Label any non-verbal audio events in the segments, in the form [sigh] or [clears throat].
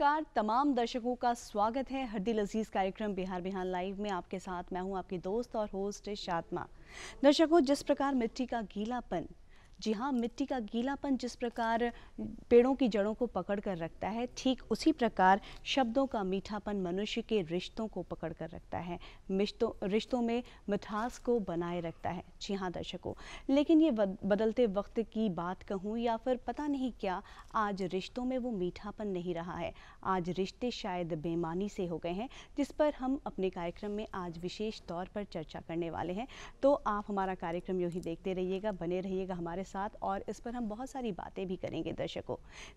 नमस्कार तमाम दर्शकों का स्वागत है हरदिल अजीज़ कार्यक्रम बिहार बिहार लाइव में आपके साथ मैं हूं आपकी दोस्त और होस्ट शातमा दर्शकों जिस प्रकार मिट्टी का गीलापन जी हाँ मिट्टी का गीलापन जिस प्रकार पेड़ों की जड़ों को पकड़ कर रखता है ठीक उसी प्रकार शब्दों का मीठापन मनुष्य के रिश्तों को पकड़ कर रखता है रिश्तों रिश्तों में मिठास को बनाए रखता है जी हाँ दर्शकों लेकिन ये बदलते वक्त की बात कहूँ या फिर पता नहीं क्या आज रिश्तों में वो मीठापन नहीं रहा है आज रिश्ते शायद बेमानी से हो गए हैं जिस पर हम अपने कार्यक्रम में आज विशेष तौर पर चर्चा करने वाले हैं तो आप हमारा कार्यक्रम यू ही देखते रहिएगा बने रहिएगा हमारे साथ और इस पर हम बहुत सारी बातें भी करेंगे दर्शकों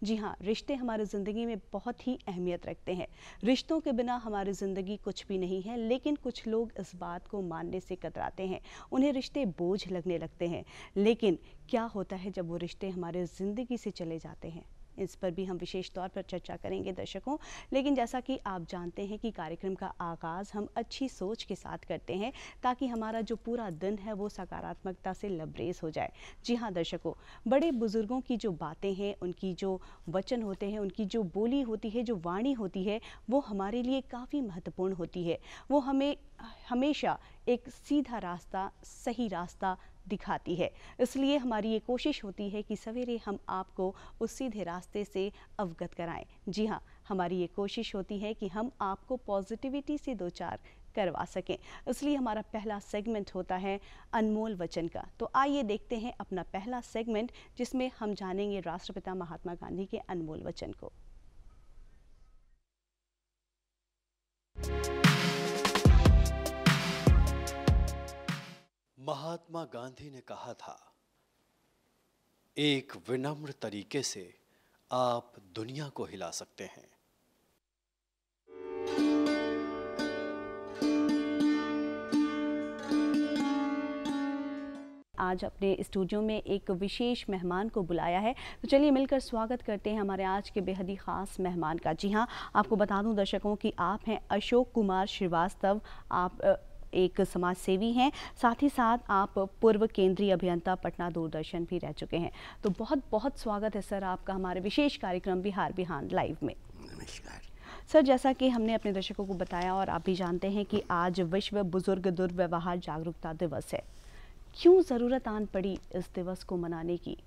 जी हाँ रिश्ते हमारे ज़िंदगी में बहुत ही अहमियत रखते हैं रिश्तों के बिना हमारी ज़िंदगी कुछ भी नहीं है लेकिन कुछ लोग इस बात को मानने से कतराते हैं उन्हें रिश्ते बोझ लगने लगते हैं लेकिन क्या होता है जब वो रिश्ते हमारे ज़िंदगी से चले जाते हैं इस पर भी हम विशेष तौर पर चर्चा करेंगे दर्शकों लेकिन जैसा कि आप जानते हैं कि कार्यक्रम का आगाज़ हम अच्छी सोच के साथ करते हैं ताकि हमारा जो पूरा दिन है वो सकारात्मकता से लबरेज हो जाए जी हाँ दर्शकों बड़े बुज़ुर्गों की जो बातें हैं उनकी जो वचन होते हैं उनकी जो बोली होती है जो वाणी होती है वो हमारे लिए काफ़ी महत्वपूर्ण होती है वो हमें हमेशा एक सीधा रास्ता सही रास्ता दिखाती है इसलिए हमारी ये कोशिश होती है कि सवेरे हम आपको उस सीधे रास्ते से अवगत कराएं जी हाँ हमारी ये कोशिश होती है कि हम आपको पॉजिटिविटी से दो चार करवा सकें इसलिए हमारा पहला सेगमेंट होता है अनमोल वचन का तो आइए देखते हैं अपना पहला सेगमेंट जिसमें हम जानेंगे राष्ट्रपिता महात्मा गांधी के अनमोल वचन को महात्मा गांधी ने कहा था एक विनम्र तरीके से आप दुनिया को हिला सकते हैं आज अपने स्टूडियो में एक विशेष मेहमान को बुलाया है तो चलिए मिलकर स्वागत करते हैं हमारे आज के बेहद ही ख़ास मेहमान का जी हाँ आपको बता दूं दर्शकों कि आप हैं अशोक कुमार श्रीवास्तव आप एक समाज सेवी हैं साथ ही साथ आप पूर्व केंद्रीय अभियंता पटना दूरदर्शन भी रह चुके हैं तो बहुत बहुत स्वागत है सर आपका हमारे विशेष कार्यक्रम बिहार बिहान लाइव में नमस्कार सर जैसा कि हमने अपने दर्शकों को बताया और आप भी जानते हैं कि आज विश्व बुजुर्ग दुर्व्यवहार जागरूकता दिवस है क्यों ज़रूरत आन पड़ी इस दिवस को मनाने की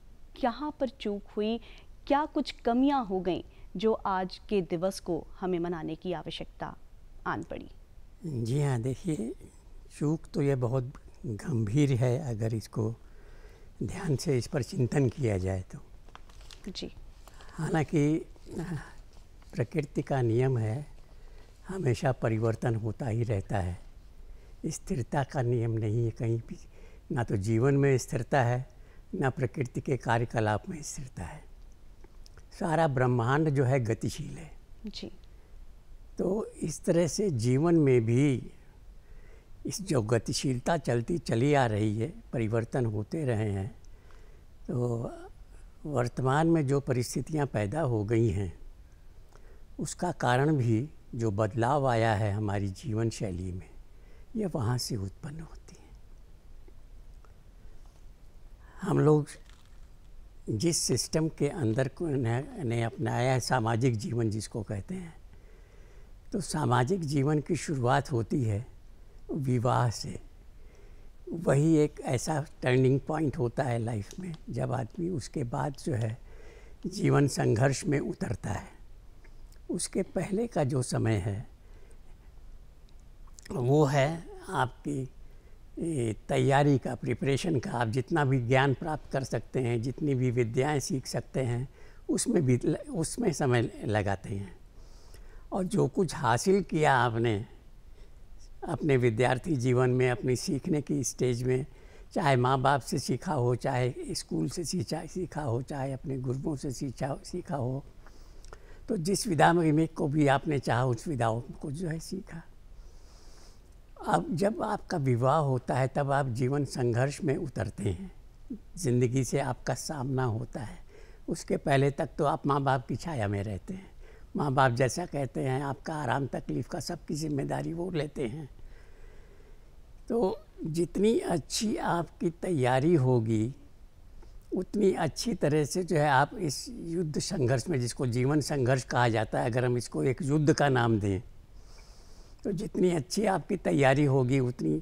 कहाँ पर चूक हुई क्या कुछ कमियाँ हो गई जो आज के दिवस को हमें मनाने की आवश्यकता आन पड़ी जी हाँ देखिए शोक तो यह बहुत गंभीर है अगर इसको ध्यान से इस पर चिंतन किया जाए तो जी हालांकि प्रकृति का नियम है हमेशा परिवर्तन होता ही रहता है स्थिरता का नियम नहीं है कहीं भी ना तो जीवन में स्थिरता है ना प्रकृति के कार्यकलाप में स्थिरता है सारा ब्रह्मांड जो है गतिशील है जी तो इस तरह से जीवन में भी इस जो गतिशीलता चलती चली आ रही है परिवर्तन होते रहे हैं तो वर्तमान में जो परिस्थितियां पैदा हो गई हैं उसका कारण भी जो बदलाव आया है हमारी जीवन शैली में यह वहाँ से उत्पन्न होती है हम लोग जिस सिस्टम के अंदर ने अपनाया है सामाजिक जीवन जिसको कहते हैं तो सामाजिक जीवन की शुरुआत होती है विवाह से वही एक ऐसा टर्निंग पॉइंट होता है लाइफ में जब आदमी उसके बाद जो है जीवन संघर्ष में उतरता है उसके पहले का जो समय है वो है आपकी तैयारी का प्रिपरेशन का आप जितना भी ज्ञान प्राप्त कर सकते हैं जितनी भी विद्याएं सीख सकते हैं उसमें भी उसमें समय लगाते हैं और जो कुछ हासिल किया आपने अपने विद्यार्थी जीवन में अपनी सीखने की स्टेज में चाहे माँ बाप से सीखा हो चाहे स्कूल से सीखा सीखा हो चाहे अपने गुरुओं से सीखा सीखा हो तो जिस विधा में को भी आपने चाहा उस विधाओं को जो है सीखा अब जब आपका विवाह होता है तब आप जीवन संघर्ष में उतरते हैं ज़िंदगी से आपका सामना होता है उसके पहले तक तो आप माँ बाप की छाया में रहते हैं माँ बाप जैसा कहते हैं आपका आराम तकलीफ़ का सबकी जिम्मेदारी वो लेते हैं तो जितनी अच्छी आपकी तैयारी होगी उतनी अच्छी तरह से जो है आप इस युद्ध संघर्ष में जिसको जीवन संघर्ष कहा जाता है अगर हम इसको एक युद्ध का नाम दें तो जितनी अच्छी आपकी तैयारी होगी उतनी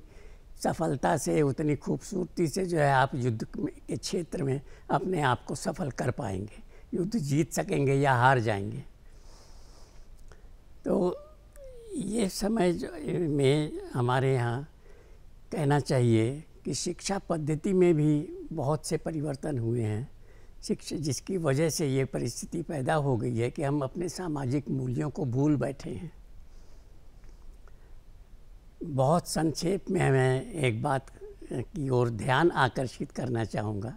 सफलता से उतनी खूबसूरती से जो है आप युद्ध के क्षेत्र में अपने आप को सफल कर पाएंगे युद्ध जीत सकेंगे या हार जाएंगे तो ये समय में हमारे यहाँ कहना चाहिए कि शिक्षा पद्धति में भी बहुत से परिवर्तन हुए हैं शिक्षा जिसकी वजह से ये परिस्थिति पैदा हो गई है कि हम अपने सामाजिक मूल्यों को भूल बैठे हैं बहुत संक्षेप में मैं एक बात की ओर ध्यान आकर्षित करना चाहूँगा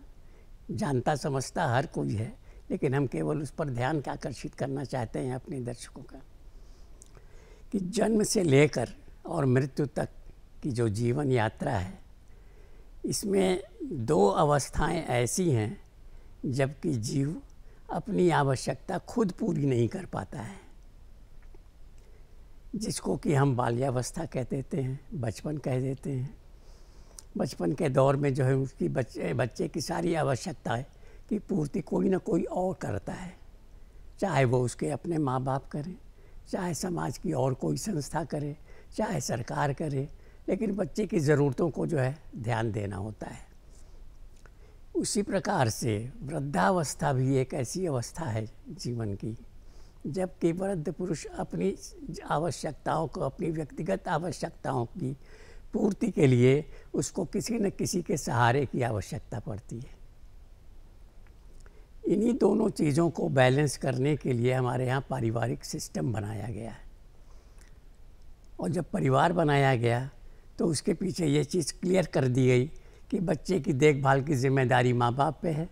जानता समझता हर कोई है लेकिन हम केवल उस पर ध्यान आकर्षित करना चाहते हैं अपने दर्शकों का कि जन्म से लेकर और मृत्यु तक की जो जीवन यात्रा है इसमें दो अवस्थाएं ऐसी हैं जबकि जीव अपनी आवश्यकता खुद पूरी नहीं कर पाता है जिसको कि हम बाल्यावस्था कह देते हैं बचपन कह देते हैं बचपन के दौर में जो है उसकी बच्चे बच्चे की सारी आवश्यकता है कि पूर्ति कोई ना कोई और करता है चाहे वो उसके अपने माँ बाप करें चाहे समाज की और कोई संस्था करे चाहे सरकार करे लेकिन बच्चे की ज़रूरतों को जो है ध्यान देना होता है उसी प्रकार से वृद्धावस्था भी एक ऐसी अवस्था है जीवन की जबकि वृद्ध पुरुष अपनी आवश्यकताओं को अपनी व्यक्तिगत आवश्यकताओं की पूर्ति के लिए उसको किसी न किसी के सहारे की आवश्यकता पड़ती है इन्हीं दोनों चीज़ों को बैलेंस करने के लिए हमारे यहाँ पारिवारिक सिस्टम बनाया गया है और जब परिवार बनाया गया तो उसके पीछे ये चीज़ क्लियर कर दी गई कि बच्चे की देखभाल की जिम्मेदारी माँ बाप पे है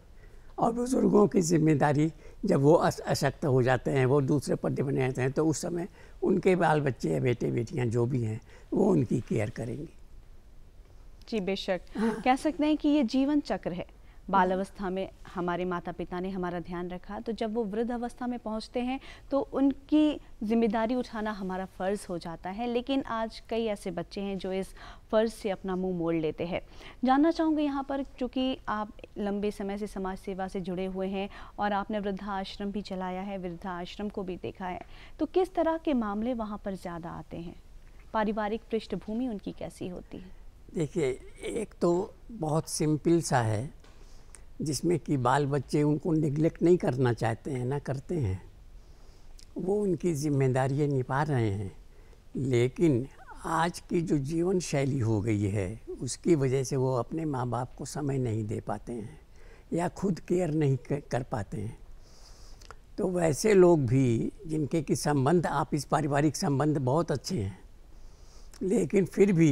और बुज़ुर्गों की जिम्मेदारी जब वो अशक्त हो जाते हैं वो दूसरे पर डिपेंड रहते हैं तो उस समय उनके बाल बच्चे या बेटे बेटियाँ जो भी हैं वो उनकी केयर करेंगी जी बेशक हाँ। कह सकते हैं कि ये जीवन चक्र है बाल अवस्था में हमारे माता पिता ने हमारा ध्यान रखा तो जब वो वृद्ध अवस्था में पहुंचते हैं तो उनकी जिम्मेदारी उठाना हमारा फ़र्ज़ हो जाता है लेकिन आज कई ऐसे बच्चे हैं जो इस फ़र्ज़ से अपना मुंह मोड़ लेते हैं जानना चाहूँगी यहाँ पर चूँकि आप लंबे समय से समाज सेवा से जुड़े हुए हैं और आपने वृद्धाश्रम भी चलाया है वृद्धाश्रम को भी देखा है तो किस तरह के मामले वहाँ पर ज़्यादा आते हैं पारिवारिक पृष्ठभूमि उनकी कैसी होती है देखिए एक तो बहुत सिंपल सा है जिसमें कि बाल बच्चे उनको निग्लेक्ट नहीं करना चाहते हैं ना करते हैं वो उनकी जिम्मेदारियाँ निभा रहे हैं लेकिन आज की जो जीवन शैली हो गई है उसकी वजह से वो अपने माँ बाप को समय नहीं दे पाते हैं या खुद केयर नहीं कर पाते हैं तो वैसे लोग भी जिनके कि संबंध आप इस पारिवारिक संबंध बहुत अच्छे हैं लेकिन फिर भी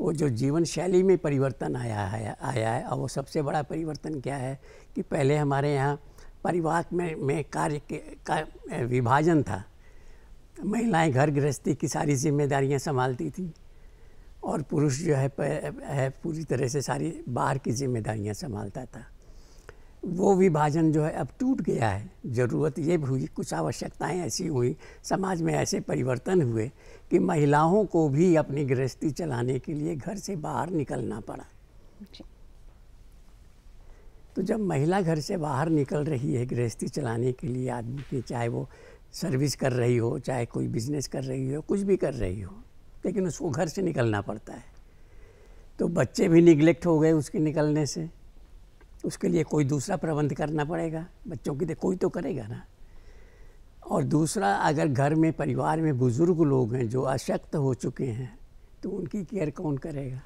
वो जो जीवन शैली में परिवर्तन आया है आया है और वो सबसे बड़ा परिवर्तन क्या है कि पहले हमारे यहाँ परिवार में में कार्य के का विभाजन था महिलाएं घर गृहस्थी की सारी जिम्मेदारियां संभालती थी और पुरुष जो है, है पूरी तरह से सारी बाहर की जिम्मेदारियां संभालता था वो विभाजन जो है अब टूट गया है ज़रूरत ये हुई कुछ आवश्यकताएं ऐसी हुई समाज में ऐसे परिवर्तन हुए कि महिलाओं को भी अपनी गृहस्थी चलाने के लिए घर से बाहर निकलना पड़ा तो जब महिला घर से बाहर निकल रही है गृहस्थी चलाने के लिए आदमी की चाहे वो सर्विस कर रही हो चाहे कोई बिजनेस कर रही हो कुछ भी कर रही हो लेकिन उसको घर से निकलना पड़ता है तो बच्चे भी निगलेक्ट हो गए उसके निकलने से उसके लिए कोई दूसरा प्रबंध करना पड़ेगा बच्चों के लिए तो कोई तो करेगा ना और दूसरा अगर घर में परिवार में बुज़ुर्ग लोग हैं जो अशक्त हो चुके हैं तो उनकी केयर कौन करेगा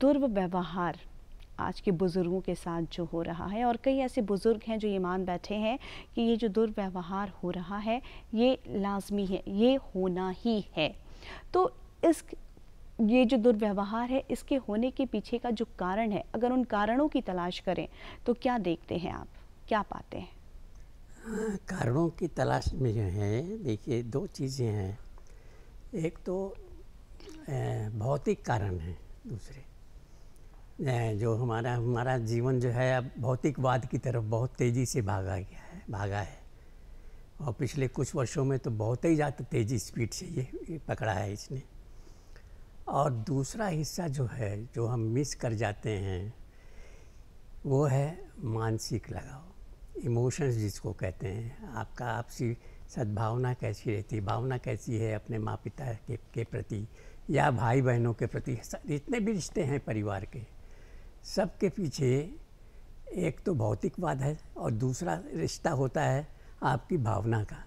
दुर्व्यवहार आज के बुज़ुर्गों के साथ जो हो रहा है और कई ऐसे बुज़ुर्ग हैं जो ये मान बैठे हैं कि ये जो दुर्व्यवहार हो रहा है ये लाजमी है ये होना ही है तो इस ये जो दुर्व्यवहार है इसके होने के पीछे का जो कारण है अगर उन कारणों की तलाश करें तो क्या देखते हैं आप क्या पाते हैं हाँ, कारणों की तलाश में जो है देखिए दो चीज़ें हैं एक तो भौतिक कारण है दूसरे जो हमारा हमारा जीवन जो है अब भौतिकवाद की तरफ बहुत तेज़ी से भागा गया है भागा है और पिछले कुछ वर्षों में तो बहुत ही ज़्यादा तेज़ी स्पीड से ये पकड़ा है इसने और दूसरा हिस्सा जो है जो हम मिस कर जाते हैं वो है मानसिक लगाव इमोशंस जिसको कहते हैं आपका आपसी सद्भावना कैसी रहती है भावना कैसी है अपने माँ पिता के, के प्रति या भाई बहनों के प्रति जितने भी रिश्ते हैं परिवार के सब के पीछे एक तो भौतिकवाद है और दूसरा रिश्ता होता है आपकी भावना का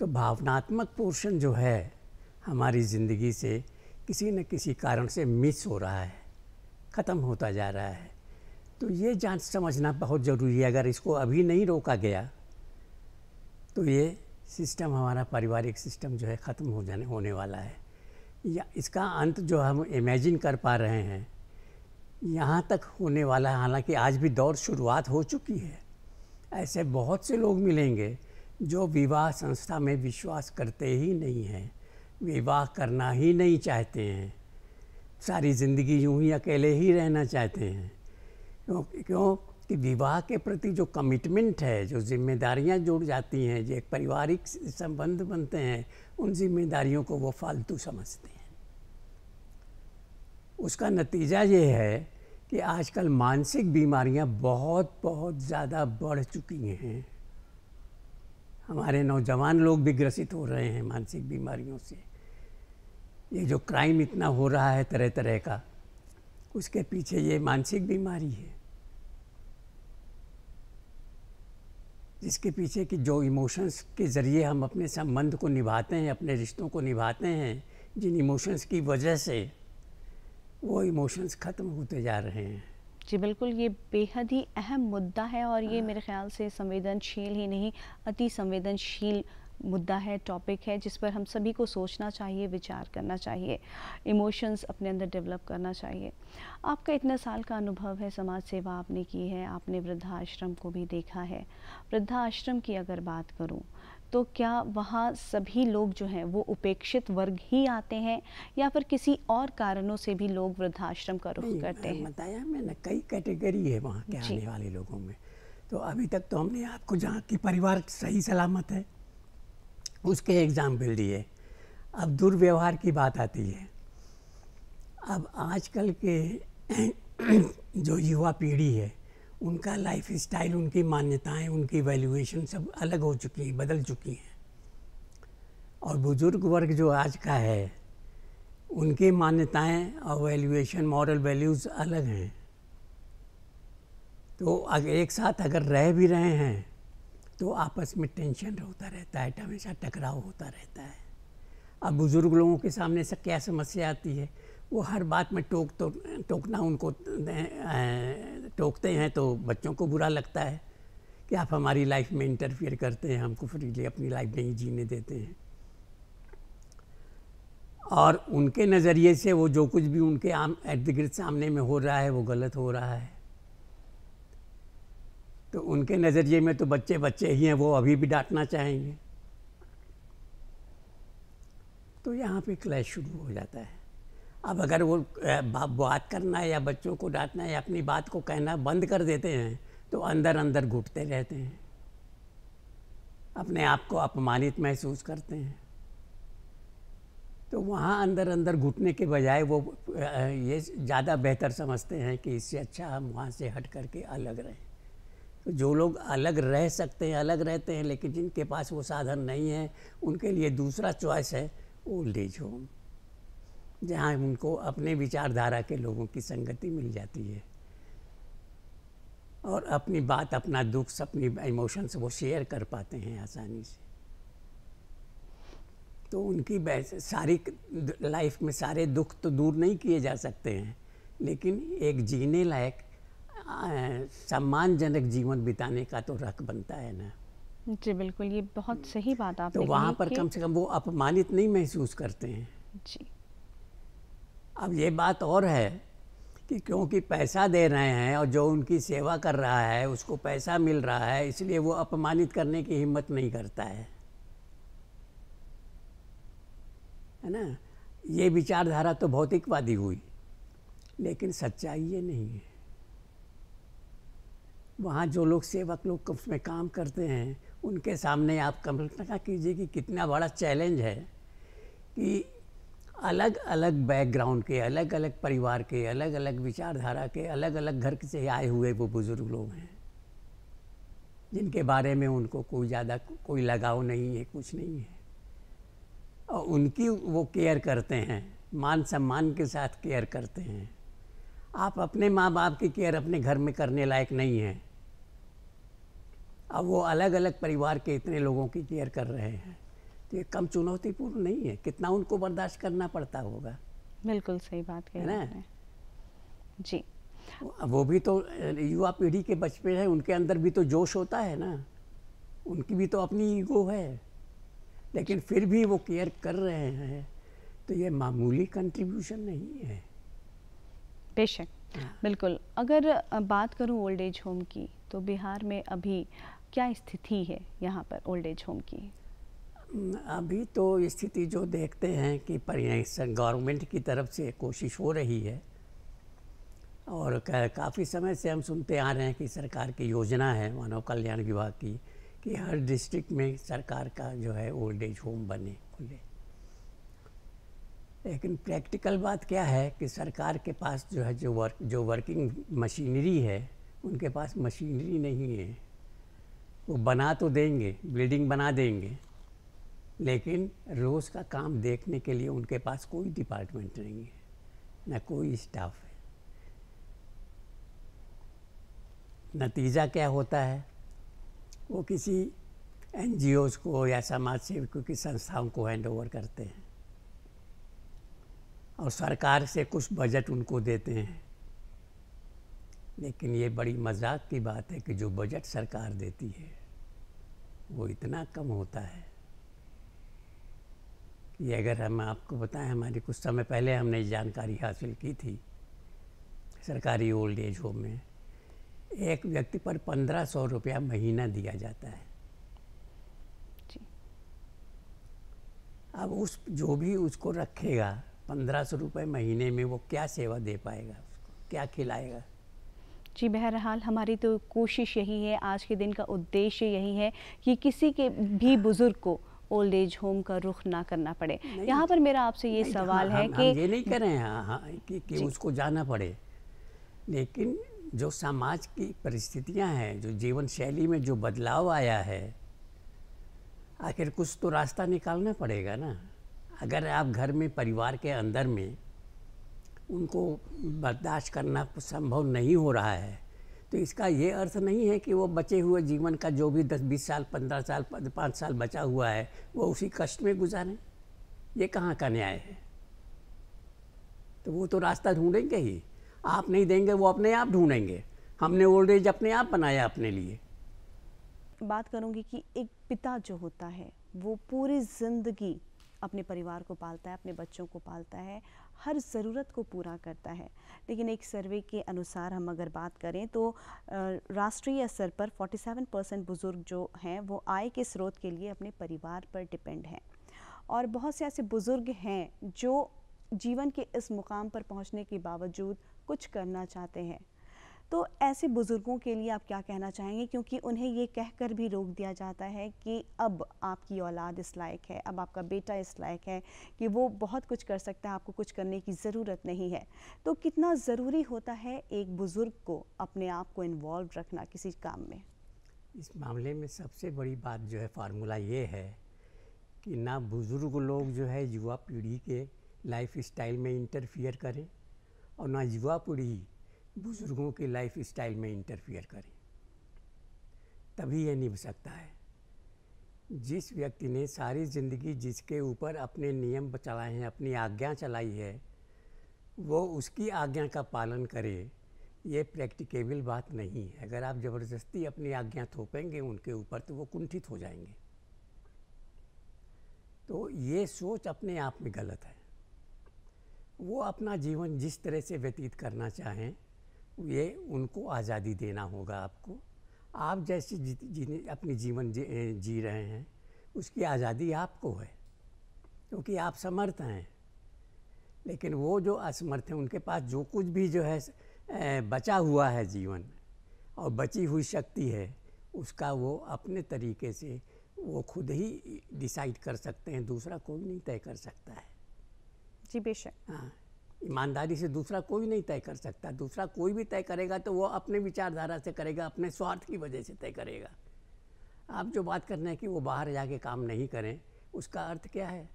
तो भावनात्मक पोर्शन जो है हमारी ज़िंदगी से किसी न किसी कारण से मिस हो रहा है ख़त्म होता जा रहा है तो ये जान समझना बहुत ज़रूरी है अगर इसको अभी नहीं रोका गया तो ये सिस्टम हमारा पारिवारिक सिस्टम जो है ख़त्म हो जाने होने वाला है या इसका अंत जो हम इमेजिन कर पा रहे हैं यहाँ तक होने वाला है हालांकि आज भी दौर शुरुआत हो चुकी है ऐसे बहुत से लोग मिलेंगे जो विवाह संस्था में विश्वास करते ही नहीं हैं विवाह करना ही नहीं चाहते हैं सारी ज़िंदगी यूँ ही अकेले ही रहना चाहते हैं क्यों क्यों कि विवाह के प्रति जो कमिटमेंट है जो जिम्मेदारियां जुड़ जाती हैं जो एक पारिवारिक संबंध बनते हैं उन जिम्मेदारियों को वो फालतू समझते हैं उसका नतीजा ये है कि आजकल मानसिक बीमारियां बहुत बहुत ज़्यादा बढ़ चुकी हैं हमारे नौजवान लोग भी ग्रसित हो रहे हैं मानसिक बीमारियों से ये जो क्राइम इतना हो रहा है तरह तरह का उसके पीछे ये मानसिक बीमारी है जिसके पीछे कि जो इमोशंस के ज़रिए हम अपने संबंध को निभाते हैं अपने रिश्तों को निभाते हैं जिन इमोशंस की वजह से वो इमोशंस ख़त्म होते जा रहे हैं जी बिल्कुल ये बेहद ही अहम मुद्दा है और ये मेरे ख्याल से संवेदनशील ही नहीं अति संवेदनशील मुद्दा है टॉपिक है जिस पर हम सभी को सोचना चाहिए विचार करना चाहिए इमोशंस अपने अंदर डेवलप करना चाहिए आपका इतना साल का अनुभव है समाज सेवा आपने की है आपने वृद्धाश्रम को भी देखा है वृद्धाश्रम की अगर बात करूँ तो क्या वहाँ सभी लोग जो हैं वो उपेक्षित वर्ग ही आते हैं या फिर किसी और कारणों से भी लोग वृद्धाश्रम का रुख करते हैं बताया मैंने कई कैटेगरी है वहाँ के आने वाले लोगों में तो अभी तक तो हमने आपको जहाँ की परिवार सही सलामत है उसके एग्ज़ाम्पल दिए अब दुर्व्यवहार की बात आती है अब आजकल के [clears throat] जो युवा पीढ़ी है उनका लाइफ स्टाइल उनकी मान्यताएं उनकी वैल्यूएशन सब अलग हो चुकी हैं बदल चुकी हैं और बुज़ुर्ग वर्ग जो आज का है उनकी मान्यताएं और वैल्यूएशन मॉरल वैल्यूज़ अलग हैं तो अगर एक साथ अगर रह भी रहे हैं तो आपस में टेंशन होता रहता है हमेशा टकराव होता रहता है अब बुज़ुर्ग लोगों के सामने से क्या समस्या आती है वो हर बात में टोक तो टोकना उनको टोकते हैं तो बच्चों को बुरा लगता है कि आप हमारी लाइफ में इंटरफियर करते हैं हमको फ्रीली अपनी लाइफ नहीं जीने देते हैं और उनके नज़रिए से वो जो कुछ भी उनके आम इर्द गिर्द सामने में हो रहा है वो गलत हो रहा है तो उनके नज़रिए में तो बच्चे बच्चे ही हैं वो अभी भी डांटना चाहेंगे तो यहाँ पे क्लैश शुरू हो जाता है अब अगर वो बात करना या बच्चों को डांटना या अपनी बात को कहना बंद कर देते हैं तो अंदर अंदर घुटते रहते हैं अपने आप को अपमानित महसूस करते हैं तो वहाँ अंदर अंदर घुटने के बजाय वो ये ज़्यादा बेहतर समझते हैं कि इससे अच्छा हम वहाँ से हट करके अलग रहें तो जो लोग अलग रह सकते हैं अलग रहते हैं लेकिन जिनके पास वो साधन नहीं है उनके लिए दूसरा चॉइस है ओल्ड एज होम जहाँ उनको अपने विचारधारा के लोगों की संगति मिल जाती है और अपनी बात अपना दुख अपनी इमोशंस वो शेयर कर पाते हैं आसानी से तो उनकी सारी लाइफ में सारे दुख तो दूर नहीं किए जा सकते हैं लेकिन एक जीने लायक सम्मानजनक जीवन बिताने का तो रख बनता है ना जी बिल्कुल ये बहुत सही बात आप तो वहाँ पर कम से कम वो अपमानित नहीं महसूस करते हैं जी अब ये बात और है कि क्योंकि पैसा दे रहे हैं और जो उनकी सेवा कर रहा है उसको पैसा मिल रहा है इसलिए वो अपमानित करने की हिम्मत नहीं करता है है ना ये विचारधारा तो भौतिकवादी हुई लेकिन सच्चाई ये नहीं है वहाँ जो लोग सेवक लोग उसमें काम करते हैं उनके सामने आप कल्पना कीजिए कि कितना बड़ा चैलेंज है कि अलग अलग बैकग्राउंड के अलग अलग परिवार के अलग अलग विचारधारा के अलग अलग घर से आए हुए वो बुज़ुर्ग लोग हैं जिनके बारे में उनको कोई ज़्यादा कोई लगाव नहीं है कुछ नहीं है और उनकी वो केयर करते हैं मान सम्मान के साथ केयर करते हैं आप अपने माँ बाप की केयर अपने घर में करने लायक नहीं हैं अब वो अलग अलग परिवार के इतने लोगों की केयर कर रहे हैं तो ये कम चुनौतीपूर्ण नहीं है कितना उनको बर्दाश्त करना पड़ता होगा बिल्कुल सही बात है ना जी वो भी तो युवा पीढ़ी के बचपन है उनके अंदर भी तो जोश होता है ना उनकी भी तो अपनी ईगो है लेकिन फिर भी वो केयर कर रहे हैं तो ये मामूली कंट्रीब्यूशन नहीं है बेशक हाँ। बिल्कुल अगर बात करूं ओल्ड एज होम की तो बिहार में अभी क्या स्थिति है यहाँ पर ओल्ड एज होम की हम्म, अभी तो स्थिति जो देखते हैं कि पर गवर्नमेंट की तरफ से कोशिश हो रही है और काफ़ी समय से हम सुनते आ रहे हैं कि सरकार की योजना है मानव कल्याण विभाग की कि हर डिस्ट्रिक्ट में सरकार का जो है ओल्ड एज होम बने खुले लेकिन प्रैक्टिकल बात क्या है कि सरकार के पास जो है जो वर्क जो वर्किंग मशीनरी है उनके पास मशीनरी नहीं है वो बना तो देंगे बिल्डिंग बना देंगे लेकिन रोज़ का काम देखने के लिए उनके पास कोई डिपार्टमेंट नहीं है ना कोई स्टाफ है नतीजा क्या होता है वो किसी एन को या समाज सेविकों की संस्थाओं को हैंड ओवर करते हैं और सरकार से कुछ बजट उनको देते हैं लेकिन ये बड़ी मजाक की बात है कि जो बजट सरकार देती है वो इतना कम होता है कि अगर हम आपको बताएं हमारी कुछ समय पहले हमने जानकारी हासिल की थी सरकारी ओल्ड एज होम में एक व्यक्ति पर पंद्रह सौ रुपया महीना दिया जाता है अब उस जो भी उसको रखेगा पंद्रह सौ रुपये महीने में वो क्या सेवा दे पाएगा उसको क्या खिलाएगा जी बहरहाल हमारी तो कोशिश यही है आज के दिन का उद्देश्य यही है कि किसी के भी बुज़ुर्ग को ओल्ड एज होम का रुख ना करना पड़े यहाँ पर मेरा आपसे ये सवाल है कि ये नहीं करें हाँ हाँ कि, कि उसको जाना पड़े लेकिन जो समाज की परिस्थितियाँ हैं जो जीवन शैली में जो बदलाव आया है आखिर कुछ तो रास्ता निकालना पड़ेगा ना अगर आप घर में परिवार के अंदर में उनको बर्दाश्त करना संभव नहीं हो रहा है तो इसका ये अर्थ नहीं है कि वो बचे हुए जीवन का जो भी दस बीस साल पंद्रह साल पाँच साल बचा हुआ है वो उसी कष्ट में गुजारें ये कहाँ का न्याय है तो वो तो रास्ता ढूंढेंगे ही आप नहीं देंगे वो अपने आप ढूंढेंगे हमने ओल्ड एज अपने आप बनाया अपने लिए बात करूंगी कि एक पिता जो होता है वो पूरी ज़िंदगी अपने परिवार को पालता है अपने बच्चों को पालता है हर ज़रूरत को पूरा करता है लेकिन एक सर्वे के अनुसार हम अगर बात करें तो राष्ट्रीय स्तर पर 47 परसेंट बुज़ुर्ग जो हैं वो आय के स्रोत के लिए अपने परिवार पर डिपेंड हैं और बहुत से ऐसे बुज़ुर्ग हैं जो जीवन के इस मुकाम पर पहुंचने के बावजूद कुछ करना चाहते हैं तो ऐसे बुज़ुर्गों के लिए आप क्या कहना चाहेंगे क्योंकि उन्हें ये कहकर भी रोक दिया जाता है कि अब आपकी औलाद इस लायक है अब आपका बेटा इस लायक है कि वो बहुत कुछ कर सकता है आपको कुछ करने की ज़रूरत नहीं है तो कितना ज़रूरी होता है एक बुज़ुर्ग को अपने आप को इन्वॉल्व रखना किसी काम में इस मामले में सबसे बड़ी बात जो है फार्मूला ये है कि ना बुज़ुर्ग लोग जो है युवा पीढ़ी के लाइफ स्टाइल में इंटरफियर करें और ना युवा पीढ़ी बुज़ुर्गों की लाइफ स्टाइल में इंटरफियर करें तभी यह निभ सकता है जिस व्यक्ति ने सारी ज़िंदगी जिसके ऊपर अपने नियम चलाए हैं अपनी आज्ञा चलाई है वो उसकी आज्ञा का पालन करे ये प्रैक्टिकेबल बात नहीं है अगर आप ज़बरदस्ती अपनी आज्ञा थोपेंगे उनके ऊपर तो वो कुंठित हो जाएंगे तो ये सोच अपने आप में गलत है वो अपना जीवन जिस तरह से व्यतीत करना चाहें ये उनको आज़ादी देना होगा आपको आप जैसे जीने जी, अपने जीवन जी, जी रहे हैं उसकी आज़ादी आपको है क्योंकि आप समर्थ हैं लेकिन वो जो असमर्थ हैं उनके पास जो कुछ भी जो है बचा हुआ है जीवन और बची हुई शक्ति है उसका वो अपने तरीके से वो खुद ही डिसाइड कर सकते हैं दूसरा कोई नहीं तय कर सकता है जी बेशक हाँ ईमानदारी से दूसरा कोई नहीं तय कर सकता दूसरा कोई भी तय करेगा तो वो अपने विचारधारा से करेगा अपने स्वार्थ की वजह से तय करेगा आप जो बात कर रहे हैं कि वो बाहर जाके काम नहीं करें उसका अर्थ क्या है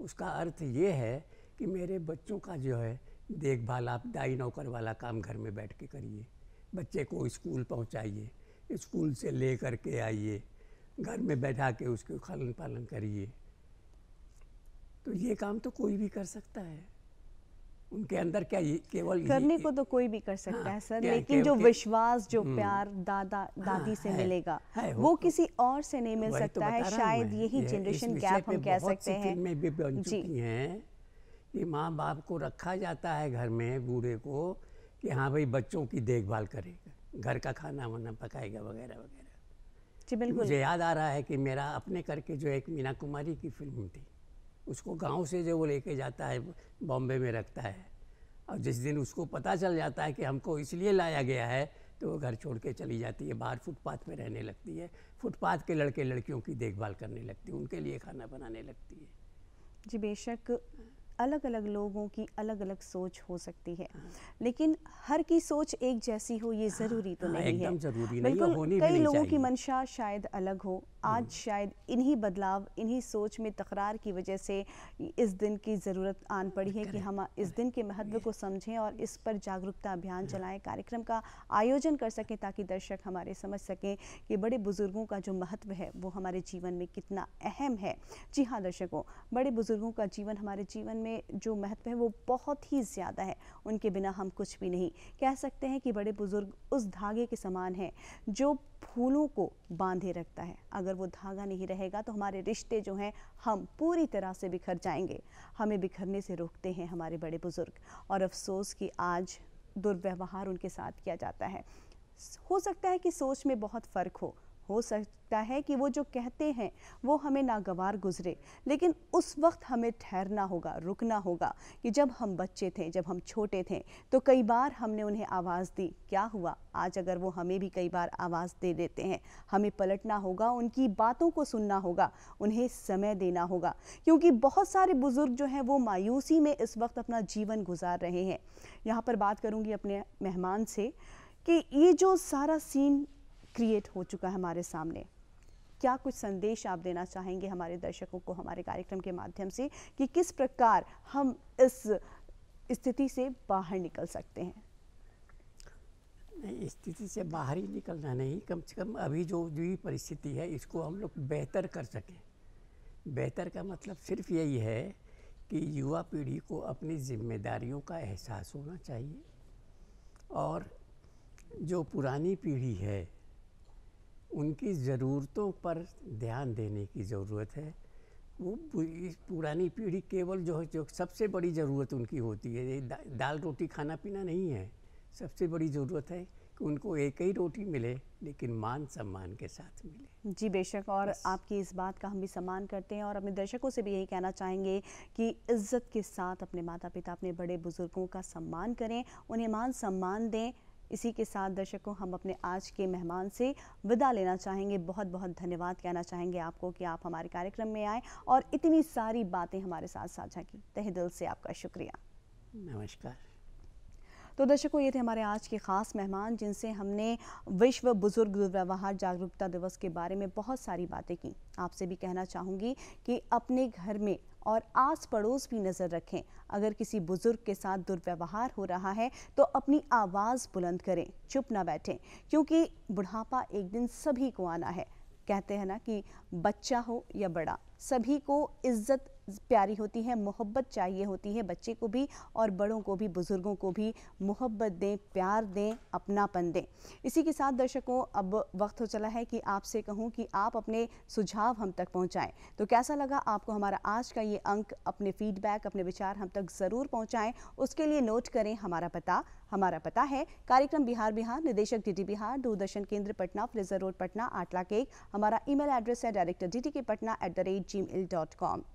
उसका अर्थ ये है कि मेरे बच्चों का जो है देखभाल आप दाई नौकर वाला काम घर में बैठ के करिए बच्चे को स्कूल पहुंचाइए स्कूल से ले कर के आइए घर में बैठा के उसके खालन पालन करिए तो ये काम तो कोई भी कर सकता है उनके अंदर क्या ये केवल करने ये, को तो कोई भी कर सकता हाँ, है सर लेकिन जो विश्वास जो हम्म। प्यार दादा हाँ, दादी हाँ, से मिलेगा है, वो, वो तो, किसी और से नहीं मिल तो सकता तो है शायद यही जनरेशन गैप हम कह सकते हैं भी बन चुकी कि माँ बाप को रखा जाता है घर में बूढ़े को कि हाँ भाई बच्चों की देखभाल करेगा घर का खाना वाना पकाएगा वगैरह वगैरह जी बिल्कुल मुझे याद आ रहा है कि मेरा अपने करके जो एक मीना कुमारी की फिल्म थी उसको गांव से जो वो लेके जाता है बॉम्बे में रखता है और जिस दिन उसको पता चल जाता है कि हमको इसलिए लाया गया है तो वो घर छोड़ के चली जाती है बाहर फुटपाथ पे रहने लगती है फुटपाथ के लड़के लड़कियों की देखभाल करने लगती है उनके लिए खाना बनाने लगती है जी बेशक अलग अलग लोगों की अलग अलग सोच हो सकती है हाँ। लेकिन हर की सोच एक जैसी हो ये हाँ, ज़रूरी तो हाँ, नहीं है ज़रूरी नहीं होनी कई लोगों की मंशा शायद अलग हो आज हम्म। शायद इन्हीं बदलाव इन्हीं सोच में तकरार की वजह से इस दिन की ज़रूरत आन पड़ी है कि हम इस दिन के महत्व को समझें और इस पर जागरूकता अभियान हम्म। चलाएं कार्यक्रम का आयोजन कर सकें ताकि दर्शक हमारे समझ सकें कि बड़े बुज़ुर्गों का जो महत्व है वो हमारे जीवन में कितना अहम है जी हाँ दर्शकों बड़े बुज़ुर्गों का जीवन हमारे जीवन में जो महत्व है वो बहुत ही ज़्यादा है उनके बिना हम कुछ भी नहीं कह सकते हैं कि बड़े बुज़ुर्ग उस धागे के समान हैं जो फूलों को बांधे रखता है अगर वो धागा नहीं रहेगा तो हमारे रिश्ते जो हैं हम पूरी तरह से बिखर जाएंगे हमें बिखरने से रोकते हैं हमारे बड़े बुज़ुर्ग और अफसोस कि आज दुर्व्यवहार उनके साथ किया जाता है हो सकता है कि सोच में बहुत फ़र्क हो हो सकता है कि वो जो कहते हैं वो हमें नागवार गुजरे लेकिन उस वक्त हमें ठहरना होगा रुकना होगा कि जब हम बच्चे थे जब हम छोटे थे तो कई बार हमने उन्हें आवाज़ दी क्या हुआ आज अगर वो हमें भी कई बार आवाज़ दे देते हैं हमें पलटना होगा उनकी बातों को सुनना होगा उन्हें समय देना होगा क्योंकि बहुत सारे बुज़ुर्ग जो हैं वो मायूसी में इस वक्त अपना जीवन गुजार रहे हैं यहाँ पर बात करूँगी अपने मेहमान से कि ये जो सारा सीन क्रिएट हो चुका है हमारे सामने क्या कुछ संदेश आप देना चाहेंगे हमारे दर्शकों को हमारे कार्यक्रम के माध्यम से कि किस प्रकार हम इस स्थिति से बाहर निकल सकते हैं स्थिति से बाहर ही निकलना नहीं कम से कम अभी जो भी परिस्थिति है इसको हम लोग बेहतर कर सकें बेहतर का मतलब सिर्फ यही है कि युवा पीढ़ी को अपनी जिम्मेदारियों का एहसास होना चाहिए और जो पुरानी पीढ़ी है उनकी ज़रूरतों पर ध्यान देने की ज़रूरत है वो इस पुरानी पीढ़ी केवल जो है जो सबसे बड़ी ज़रूरत उनकी होती है ये दा, दाल रोटी खाना पीना नहीं है सबसे बड़ी ज़रूरत है कि उनको एक ही रोटी मिले लेकिन मान सम्मान के साथ मिले जी बेशक और आपकी इस बात का हम भी सम्मान करते हैं और अपने दर्शकों से भी यही कहना चाहेंगे कि इज्जत के साथ अपने माता पिता अपने बड़े बुज़ुर्गों का सम्मान करें उन्हें मान सम्मान दें इसी के साथ दर्शकों हम अपने आज के मेहमान से विदा लेना चाहेंगे बहुत बहुत धन्यवाद कहना चाहेंगे आपको कि आप हमारे कार्यक्रम में आए और इतनी सारी बातें हमारे साथ साझा की तहे दिल से आपका शुक्रिया नमस्कार तो दर्शकों ये थे हमारे आज के ख़ास मेहमान जिनसे हमने विश्व बुज़ुर्ग व्यवहार जागरूकता दिवस के बारे में बहुत सारी बातें की आपसे भी कहना चाहूँगी कि अपने घर में और आस पड़ोस भी नज़र रखें अगर किसी बुज़ुर्ग के साथ दुर्व्यवहार हो रहा है तो अपनी आवाज़ बुलंद करें चुप ना बैठें क्योंकि बुढ़ापा एक दिन सभी को आना है कहते हैं ना कि बच्चा हो या बड़ा सभी को इज्जत प्यारी होती है मोहब्बत चाहिए होती है बच्चे को भी और बड़ों को भी बुज़ुर्गों को भी मोहब्बत दें प्यार दें अपनापन दें इसी के साथ दर्शकों अब वक्त हो चला है कि आपसे कहूँ कि आप अपने सुझाव हम तक पहुँचाएँ तो कैसा लगा आपको हमारा आज का ये अंक अपने फीडबैक अपने विचार हम तक ज़रूर पहुँचाएँ उसके लिए नोट करें हमारा पता हमारा पता है कार्यक्रम बिहार बिहार निदेशक डी बिहार दूरदर्शन केंद्र पटना फ्रेजर रोड पटना आठ लाख एक हमारा ईमेल एड्रेस है director D K Patna at the rate G mail dot com